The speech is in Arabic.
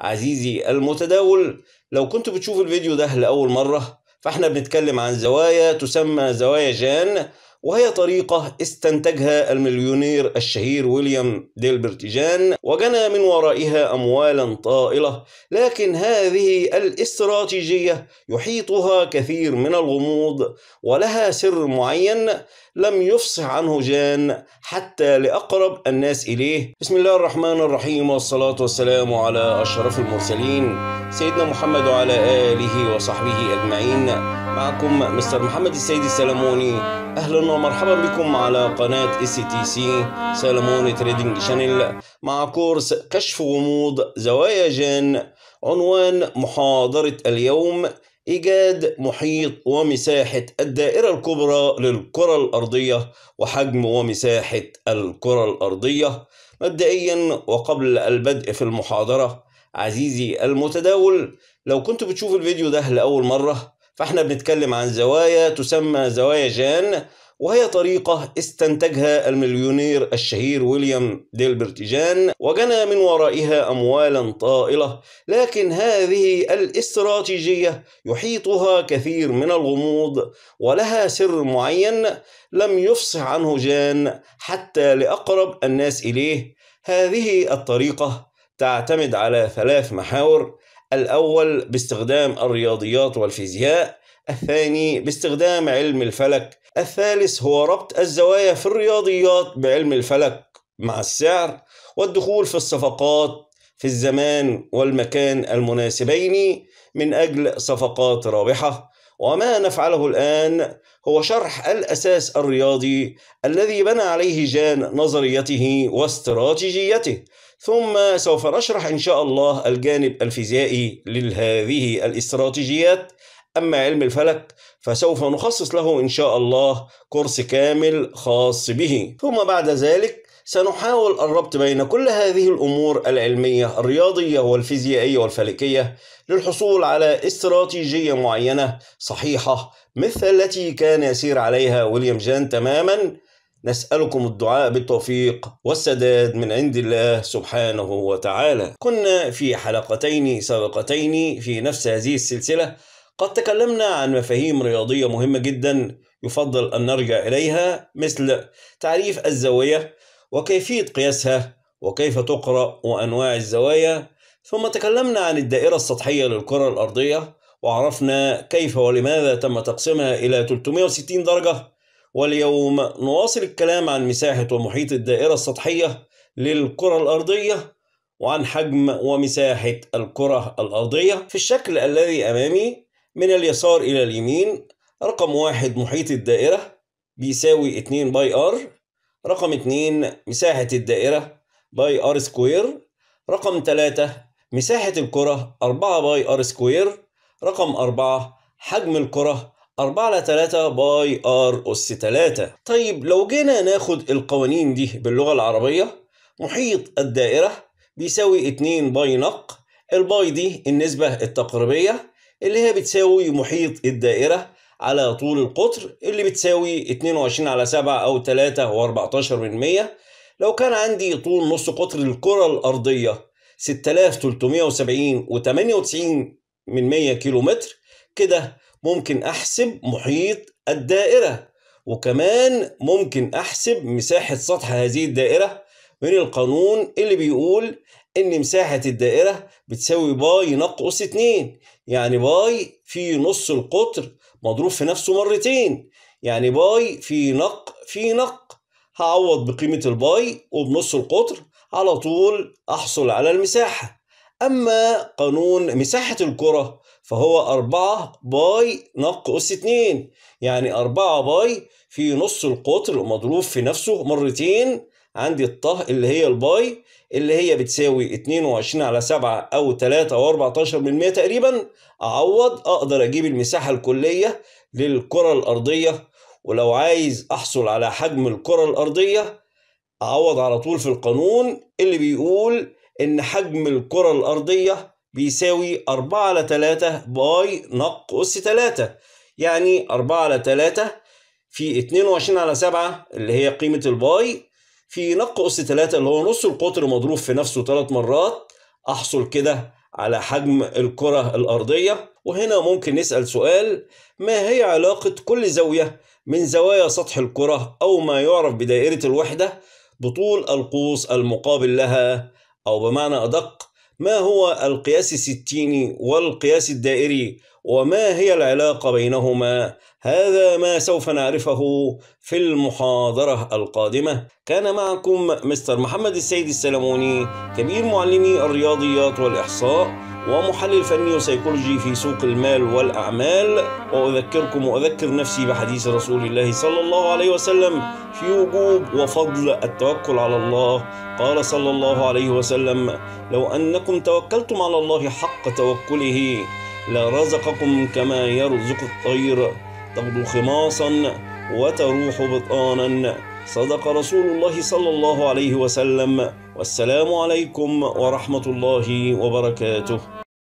عزيزي المتداول لو كنت بتشوف الفيديو ده لأول مرة فاحنا بنتكلم عن زوايا تسمى زوايا جان وهي طريقة استنتجها المليونير الشهير ويليام ديلبرت جان وجنى من ورائها أموالا طائلة لكن هذه الاستراتيجية يحيطها كثير من الغموض ولها سر معين لم يفصح عنه جان حتى لأقرب الناس إليه بسم الله الرحمن الرحيم والصلاة والسلام على أشرف المرسلين سيدنا محمد وعلى آله وصحبه أجمعين معكم مستر محمد السيد السلموني أهلا ومرحبا بكم على قناة اس تي سي سلموني تريدنج شانل مع كورس كشف غموض زوايا جان عنوان محاضرة اليوم إيجاد محيط ومساحة الدائرة الكبرى للكرة الأرضية وحجم ومساحة الكرة الأرضية مبدئيا وقبل البدء في المحاضرة عزيزي المتداول لو كنت بتشوف الفيديو ده لأول مرة فاحنا بنتكلم عن زوايا تسمى زوايا جان وهي طريقة استنتجها المليونير الشهير ويليام ديلبرت وجنى من ورائها أموالا طائلة لكن هذه الاستراتيجية يحيطها كثير من الغموض ولها سر معين لم يفصح عنه جان حتى لأقرب الناس إليه هذه الطريقة تعتمد على ثلاث محاور الأول باستخدام الرياضيات والفيزياء الثاني باستخدام علم الفلك الثالث هو ربط الزوايا في الرياضيات بعلم الفلك مع السعر والدخول في الصفقات في الزمان والمكان المناسبين من أجل صفقات رابحة وما نفعله الآن هو شرح الأساس الرياضي الذي بنى عليه جان نظريته واستراتيجيته ثم سوف نشرح إن شاء الله الجانب الفيزيائي لهذه الاستراتيجيات أما علم الفلك فسوف نخصص له إن شاء الله كورس كامل خاص به ثم بعد ذلك سنحاول الربط بين كل هذه الأمور العلمية الرياضية والفيزيائية والفلكية للحصول على استراتيجية معينة صحيحة مثل التي كان يسير عليها ويليام جان تماما نسألكم الدعاء بالتوفيق والسداد من عند الله سبحانه وتعالى كنا في حلقتين سابقتين في نفس هذه السلسلة قد تكلمنا عن مفاهيم رياضية مهمة جدا يفضل أن نرجع إليها مثل تعريف الزاوية وكيفية قياسها وكيف تقرأ وأنواع الزوايا ثم تكلمنا عن الدائرة السطحية للكرة الأرضية وعرفنا كيف ولماذا تم تقسيمها إلى 360 درجة واليوم نواصل الكلام عن مساحة ومحيط الدائرة السطحية للكرة الأرضية وعن حجم ومساحة الكرة الأرضية في الشكل الذي أمامي من اليسار إلى اليمين رقم واحد محيط الدائرة بيساوي 2 باي ار رقم 2 مساحة الدائرة باي ار سكوير رقم 3 مساحة الكرة 4 باي ار سكوير رقم 4 حجم الكرة 4 على 3 باي ار أس 3 طيب لو جينا ناخد القوانين دي باللغة العربية محيط الدائرة بيساوي 2 باي نق الباي دي النسبة التقريبية اللي هي بتساوي محيط الدائرة على طول القطر اللي بتساوي 22 على 7 أو 3 و14 من 100 لو كان عندي طول نص قطر الكرة الأرضية 6370 و98 من 100 كيلو متر كده ممكن أحسب محيط الدائرة وكمان ممكن أحسب مساحة سطح هذه الدائرة من القانون اللي بيقول ان مساحة الدائرة بتساوي باي ناقص اتنين يعني باي في نص القطر مضروب في نفسه مرتين يعني باي في نق في نق هعوض بقيمة الباي وبنص القطر على طول أحصل على المساحة أما قانون مساحة الكرة فهو 4 باي اس 2 يعني 4 باي في نص القطر مضروب في نفسه مرتين عندي الطه اللي هي الباي اللي هي بتساوي 22 على 7 أو 3 أو 14 بالمية تقريبا أعوض أقدر أجيب المساحة الكلية للكرة الأرضية ولو عايز أحصل على حجم الكرة الأرضية أعوض على طول في القانون اللي بيقول إن حجم الكرة الأرضية بيساوي 4 على 3 باي نقص 3 يعني 4 على 3 في 22 على 7 اللي هي قيمة الباي في نق أس 3 اللي هو نص القطر مضروب في نفسه ثلاث مرات أحصل كده على حجم الكرة الأرضية وهنا ممكن نسأل سؤال ما هي علاقة كل زاوية من زوايا سطح الكرة أو ما يعرف بدائرة الوحدة بطول القوس المقابل لها أو بمعنى أدق ما هو القياس الستيني والقياس الدائري وما هي العلاقة بينهما؟ هذا ما سوف نعرفه في المحاضرة القادمة كان معكم مستر محمد السيد السلموني كبير معلمي الرياضيات والإحصاء ومحلل فني وسيكولوجي في سوق المال والأعمال وأذكركم وأذكر نفسي بحديث رسول الله صلى الله عليه وسلم في وجوب وفضل التوكل على الله قال صلى الله عليه وسلم لو أنكم توكلتم على الله حق توكله لرزقكم كما يرزق الطير تغدو خماصا وتروح بطانا صدق رسول الله صلى الله عليه وسلم والسلام عليكم ورحمه الله وبركاته